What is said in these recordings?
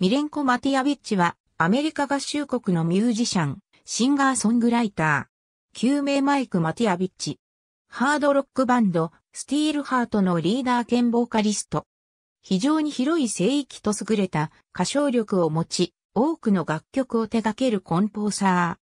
ミレンコ・マティアビッチは、アメリカ合衆国のミュージシャン、シンガーソングライター。救命マイク・マティアビッチ。ハードロックバンド、スティールハートのリーダー兼ボーカリスト。非常に広い聖域と優れた歌唱力を持ち、多くの楽曲を手掛けるコンポーサ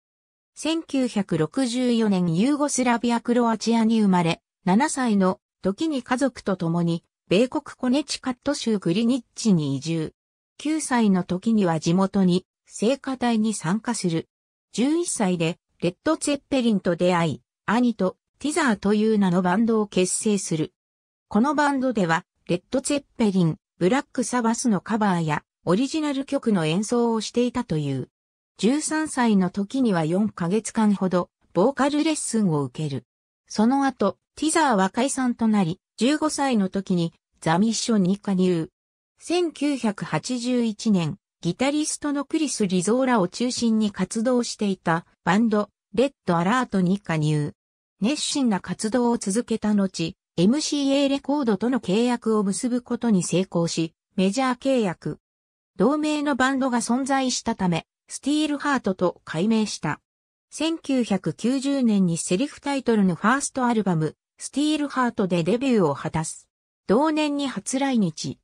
ー。1964年ユーゴスラビア・クロアチアに生まれ、7歳の時に家族と共に、米国コネチカット州グリニッチに移住。9歳の時には地元に、聖歌隊に参加する。11歳で、レッド・ツェッペリンと出会い、兄とティザーという名のバンドを結成する。このバンドでは、レッド・ツェッペリン、ブラック・サバスのカバーや、オリジナル曲の演奏をしていたという。13歳の時には4ヶ月間ほど、ボーカルレッスンを受ける。その後、ティザーは解散となり、15歳の時に、ザミッションに加入。1981年、ギタリストのクリス・リゾーラを中心に活動していたバンド、レッド・アラートに加入。熱心な活動を続けた後、MCA レコードとの契約を結ぶことに成功し、メジャー契約。同名のバンドが存在したため、スティールハートと改名した。1990年にセリフタイトルのファーストアルバム、スティールハートでデビューを果たす。同年に初来日。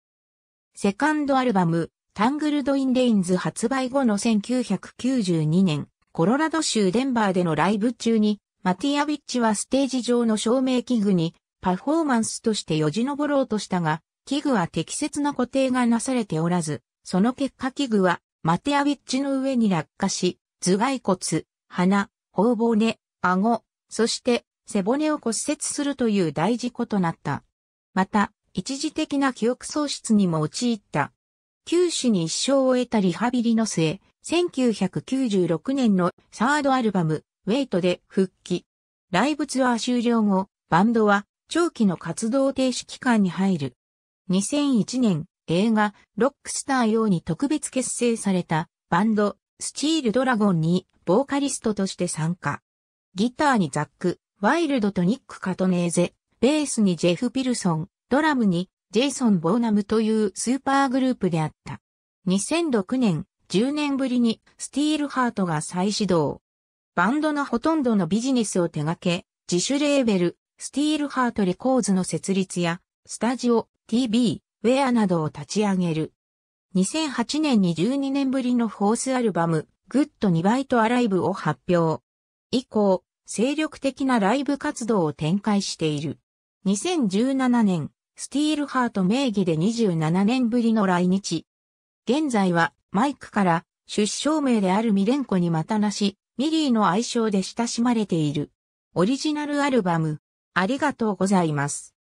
セカンドアルバム、タングルド・イン・レインズ発売後の1992年、コロラド州デンバーでのライブ中に、マティアビッチはステージ上の照明器具にパフォーマンスとしてよじ登ろうとしたが、器具は適切な固定がなされておらず、その結果器具はマティアビッチの上に落下し、頭蓋骨、鼻、頬骨、顎、そして背骨を骨折するという大事故となった。また、一時的な記憶喪失にも陥った。九死に一生を得たリハビリの末、1996年のサードアルバム、ウェイトで復帰。ライブツアー終了後、バンドは長期の活動停止期間に入る。2001年、映画、ロックスター用に特別結成されたバンド、スチールドラゴンにボーカリストとして参加。ギターにザック、ワイルドとニック・カトネーゼ、ベースにジェフ・ピルソン、ドラムにジェイソン・ボーナムというスーパーグループであった。2006年、10年ぶりにスティールハートが再始動。バンドのほとんどのビジネスを手掛け、自主レーベル、スティールハートレコーズの設立や、スタジオ、TV、ウェアなどを立ち上げる。2008年に12年ぶりのフォースアルバム、グッド2バイトアライブを発表。以降、精力的なライブ活動を展開している。2017年、スティールハート名義で27年ぶりの来日。現在はマイクから出生名であるミレンコにまたなし、ミリーの愛称で親しまれている。オリジナルアルバム、ありがとうございます。